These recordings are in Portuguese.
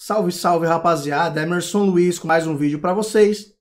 Salve, salve, rapaziada. Emerson Luiz com mais um vídeo para vocês.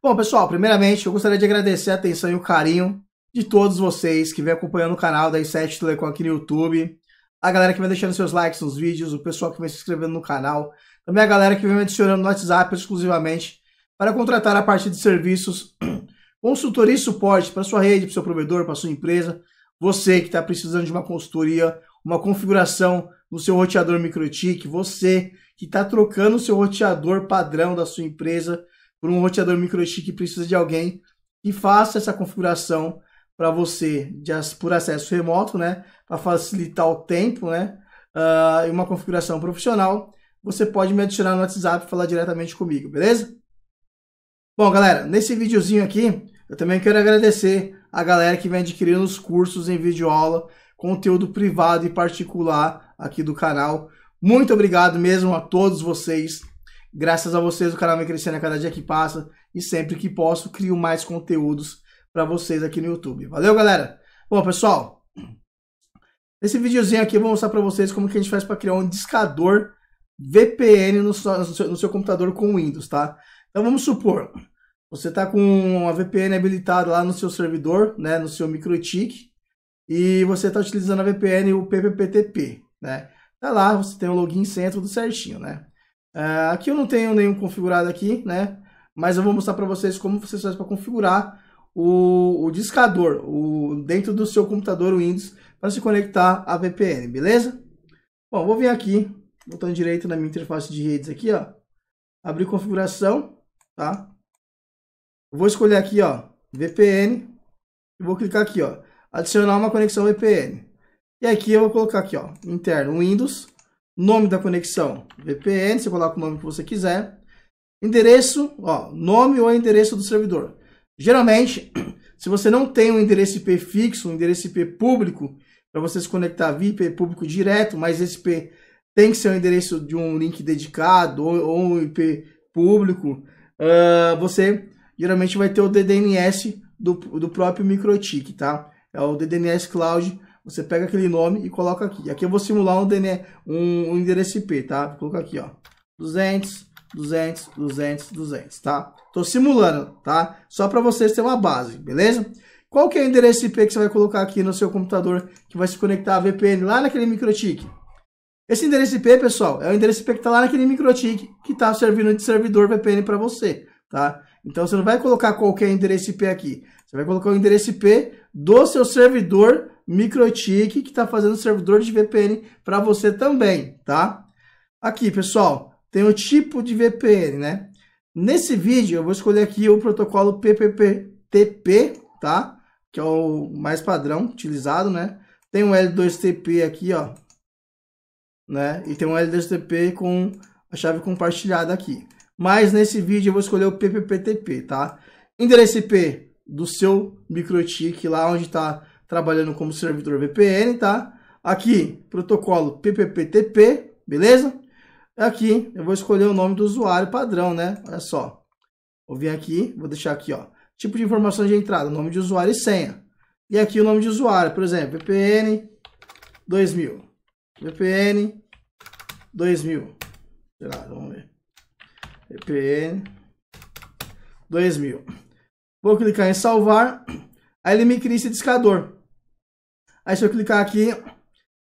Bom, pessoal, primeiramente eu gostaria de agradecer a atenção e o carinho de todos vocês que vem acompanhando o canal da i7 Telecom aqui no YouTube, a galera que vai deixando seus likes nos vídeos, o pessoal que vem se inscrevendo no canal, também a galera que vem me adicionando no WhatsApp exclusivamente para contratar a partir de serviços, consultoria e suporte para sua rede, para seu provedor, para sua empresa. Você que está precisando de uma consultoria, uma configuração no seu roteador MicroTik, você que está trocando o seu roteador padrão da sua empresa por um roteador MicroTik precisa de alguém que faça essa configuração para você de, por acesso remoto, né? Para facilitar o tempo, né? Uh, e uma configuração profissional, você pode me adicionar no WhatsApp e falar diretamente comigo, beleza? Bom, galera, nesse videozinho aqui, eu também quero agradecer a galera que vem adquirindo os cursos em vídeo aula conteúdo privado e particular aqui do canal. Muito obrigado mesmo a todos vocês. Graças a vocês o canal vem crescendo a é cada dia que passa e sempre que posso crio mais conteúdos para vocês aqui no YouTube. Valeu, galera. Bom, pessoal, nesse videozinho aqui eu vou mostrar para vocês como que a gente faz para criar um discador VPN no seu, no seu computador com Windows, tá? Então vamos supor, você está com uma VPN habilitada lá no seu servidor, né, no seu MikroTik, e você está utilizando a VPN o PPPTP, né? Tá lá, você tem o login certo tudo certinho, né? Uh, aqui eu não tenho nenhum configurado aqui, né? Mas eu vou mostrar para vocês como vocês fazem para configurar o, o discador o, dentro do seu computador Windows para se conectar à VPN, beleza? Bom, vou vir aqui, botando direito na minha interface de redes aqui, ó. Abrir configuração, tá? Vou escolher aqui, ó, VPN. E vou clicar aqui, ó, adicionar uma conexão VPN. E aqui eu vou colocar aqui, ó, interno Windows, nome da conexão VPN, você coloca o nome que você quiser, endereço, ó, nome ou endereço do servidor. Geralmente, se você não tem um endereço IP fixo, um endereço IP público, para você se conectar via IP público direto, mas esse IP tem que ser o um endereço de um link dedicado ou, ou um IP público, uh, você geralmente vai ter o DDNS do, do próprio MikroTik, tá? é o DDNS Cloud. Você pega aquele nome e coloca aqui. Aqui eu vou simular um, um, um endereço IP, tá? Vou colocar aqui, ó. 200, 200, 200, 200, tá? Tô simulando, tá? Só para vocês terem uma base, beleza? Qual que é o endereço IP que você vai colocar aqui no seu computador que vai se conectar a VPN lá naquele microtik? Esse endereço IP, pessoal, é o endereço IP que está lá naquele microtik que está servindo de servidor VPN para você, tá? Então você não vai colocar qualquer endereço IP aqui. Você vai colocar o endereço IP do seu servidor MikroTik que está fazendo servidor de VPN para você também, tá? Aqui, pessoal, tem o tipo de VPN, né? Nesse vídeo eu vou escolher aqui o protocolo PPPTP, tá? Que é o mais padrão utilizado, né? Tem um L2TP aqui, ó, né? E tem um L2TP com a chave compartilhada aqui mas nesse vídeo eu vou escolher o PPPTP, tá? Endereço IP do seu microtik lá onde está trabalhando como servidor VPN, tá? Aqui, protocolo PPPTP, beleza? Aqui, eu vou escolher o nome do usuário padrão, né? Olha só. Vou vir aqui, vou deixar aqui, ó. Tipo de informação de entrada, nome de usuário e senha. E aqui o nome de usuário, por exemplo, VPN 2000. VPN 2000. Sei lá, vamos ver. VPN 2000. Vou clicar em salvar. Aí ele me cria esse discador. Aí se eu clicar aqui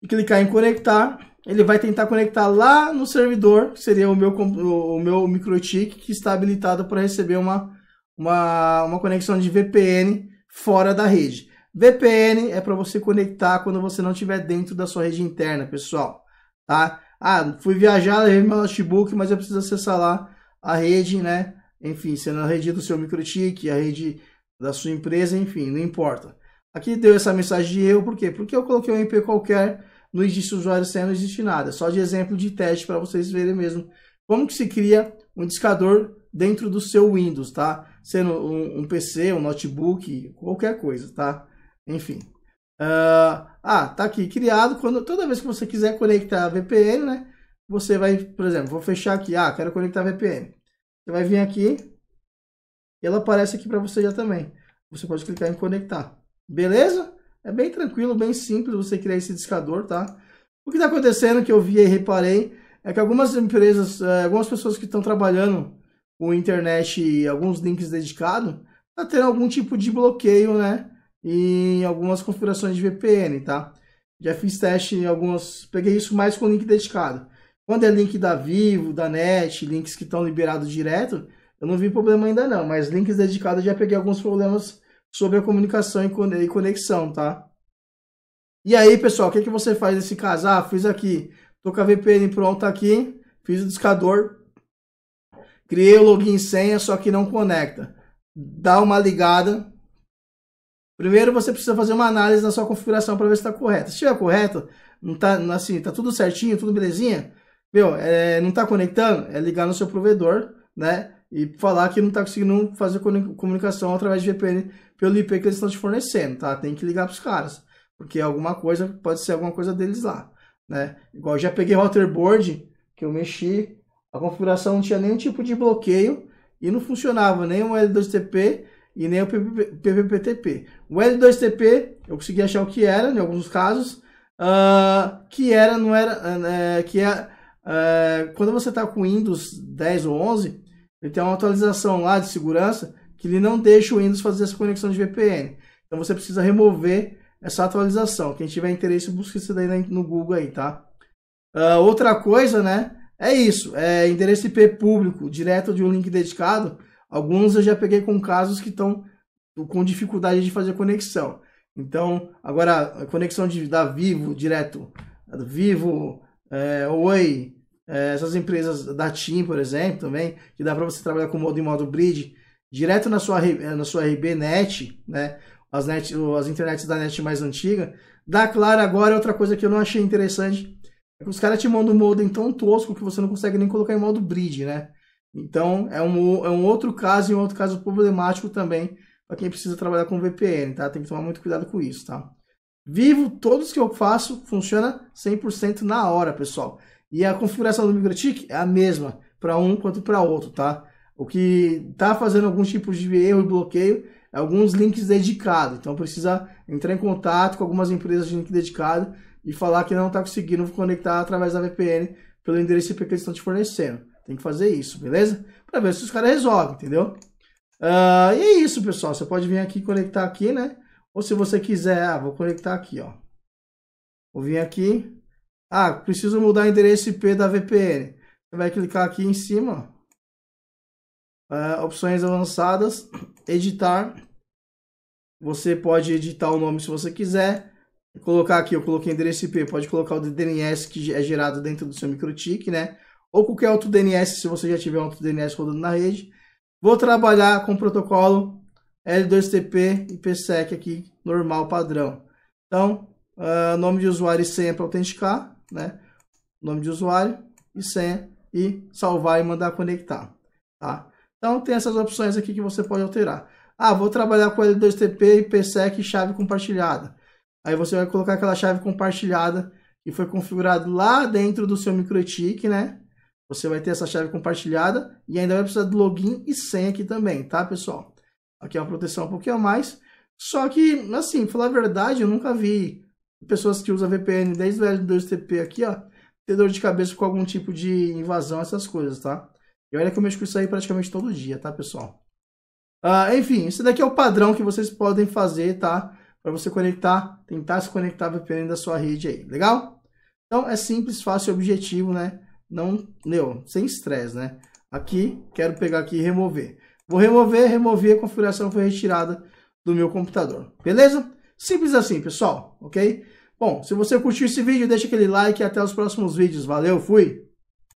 e clicar em conectar, ele vai tentar conectar lá no servidor, que seria o meu, o meu MicroTik, que está habilitado para receber uma, uma, uma conexão de VPN fora da rede. VPN é para você conectar quando você não estiver dentro da sua rede interna, pessoal. Tá? Ah, fui viajar, levei meu notebook, mas eu preciso acessar lá a rede, né? Enfim, sendo a rede do seu microtik, a rede da sua empresa, enfim, não importa. Aqui deu essa mensagem de erro, por quê? Porque eu coloquei um IP qualquer, não existe usuário sem, não existe nada. Só de exemplo de teste para vocês verem mesmo como que se cria um discador dentro do seu Windows, tá? Sendo um, um PC, um notebook, qualquer coisa, tá? Enfim. Uh, ah, tá aqui, criado. Quando, toda vez que você quiser conectar a VPN, né? você vai, por exemplo, vou fechar aqui, ah, quero conectar VPN. Você vai vir aqui, ela aparece aqui para você já também. Você pode clicar em conectar. Beleza? É bem tranquilo, bem simples você criar esse discador, tá? O que está acontecendo que eu vi e reparei é que algumas empresas, eh, algumas pessoas que estão trabalhando com internet e alguns links dedicados, está tendo algum tipo de bloqueio, né? Em algumas configurações de VPN, tá? Já fiz teste em algumas, peguei isso mais com link dedicado. Quando é link da Vivo, da NET, links que estão liberados direto, eu não vi problema ainda não, mas links dedicados já peguei alguns problemas sobre a comunicação e conexão, tá? E aí, pessoal, o que, que você faz nesse caso? Ah, fiz aqui, tô com a VPN pronta aqui, fiz o discador, criei o login e senha, só que não conecta. Dá uma ligada. Primeiro você precisa fazer uma análise da sua configuração para ver se está correta. Se estiver correto, não tá, assim, tá tudo certinho, tudo belezinha, meu, é, não está conectando, é ligar no seu provedor, né? E falar que não está conseguindo fazer comunicação através de VPN pelo IP que eles estão te fornecendo, tá? Tem que ligar para os caras, porque alguma coisa pode ser alguma coisa deles lá, né? Igual já peguei o board que eu mexi, a configuração não tinha nenhum tipo de bloqueio e não funcionava nem o L2TP e nem o PPPTP. O L2TP eu consegui achar o que era, em alguns casos, uh, que era não era uh, que era é eh, quando você está com Windows 10 ou 11, ele tem uma atualização lá de segurança que ele não deixa o Windows fazer essa conexão de VPN. Então você precisa remover essa atualização. Quem tiver interesse, busca isso daí no Google aí, tá? Uh, outra coisa, né? É isso, é endereço IP público, direto de um link dedicado. Alguns eu já peguei com casos que estão com dificuldade de fazer conexão. Então, agora, a conexão de, da Vivo direto, Vivo, é, Oi, é, essas empresas da TIM, por exemplo, também, que dá para você trabalhar com modo em modo bridge, direto na sua, é, na sua RBNet, né? As, net, as internets da net mais antiga. Da Claro agora é outra coisa que eu não achei interessante. É os caras te mandam um modem tão tosco que você não consegue nem colocar em modo bridge, né? Então é um, é um outro caso e um outro caso problemático também para quem precisa trabalhar com VPN, tá? Tem que tomar muito cuidado com isso, tá? Vivo, todos que eu faço, funciona 100% na hora, pessoal. E a configuração do MicroTik é a mesma para um quanto para outro, tá? O que está fazendo alguns tipos de erro e bloqueio é alguns links dedicados. Então precisa entrar em contato com algumas empresas de link dedicado e falar que não está conseguindo conectar através da VPN pelo endereço IP que eles estão te fornecendo. Tem que fazer isso, beleza? Para ver se os caras resolvem, entendeu? Uh, e é isso, pessoal. Você pode vir aqui conectar aqui, né? Ou se você quiser, ah, vou conectar aqui, ó. Vou vir aqui. Ah, preciso mudar o endereço IP da VPN. Você vai clicar aqui em cima. Ah, opções avançadas. Editar. Você pode editar o nome se você quiser. Colocar aqui, eu coloquei endereço IP. Pode colocar o DNS que é gerado dentro do seu MicroTik, né? Ou qualquer outro DNS, se você já tiver outro DNS rodando na rede. Vou trabalhar com protocolo L2TP e IPsec aqui, normal, padrão. Então, uh, nome de usuário e senha para autenticar, né? Nome de usuário e senha e salvar e mandar conectar, tá? Então, tem essas opções aqui que você pode alterar. Ah, vou trabalhar com L2TP e PSEC chave compartilhada. Aí você vai colocar aquela chave compartilhada que foi configurada lá dentro do seu MicroTik, né? Você vai ter essa chave compartilhada e ainda vai precisar de login e senha aqui também, tá, pessoal? Aqui é uma proteção um pouquinho a mais. Só que, assim, falar a verdade, eu nunca vi pessoas que usam VPN desde o L2TP aqui, ó, ter dor de cabeça com algum tipo de invasão, essas coisas, tá? E olha que eu mexo com isso aí praticamente todo dia, tá, pessoal? Uh, enfim, esse daqui é o padrão que vocês podem fazer, tá? Para você conectar, tentar se conectar VPN da sua rede aí, legal? Então, é simples, fácil e objetivo, né? Não, meu, sem estresse, né? Aqui, quero pegar aqui e remover. Vou remover, removi, a configuração foi retirada do meu computador. Beleza? Simples assim, pessoal, ok? Bom, se você curtiu esse vídeo, deixa aquele like e até os próximos vídeos. Valeu, fui!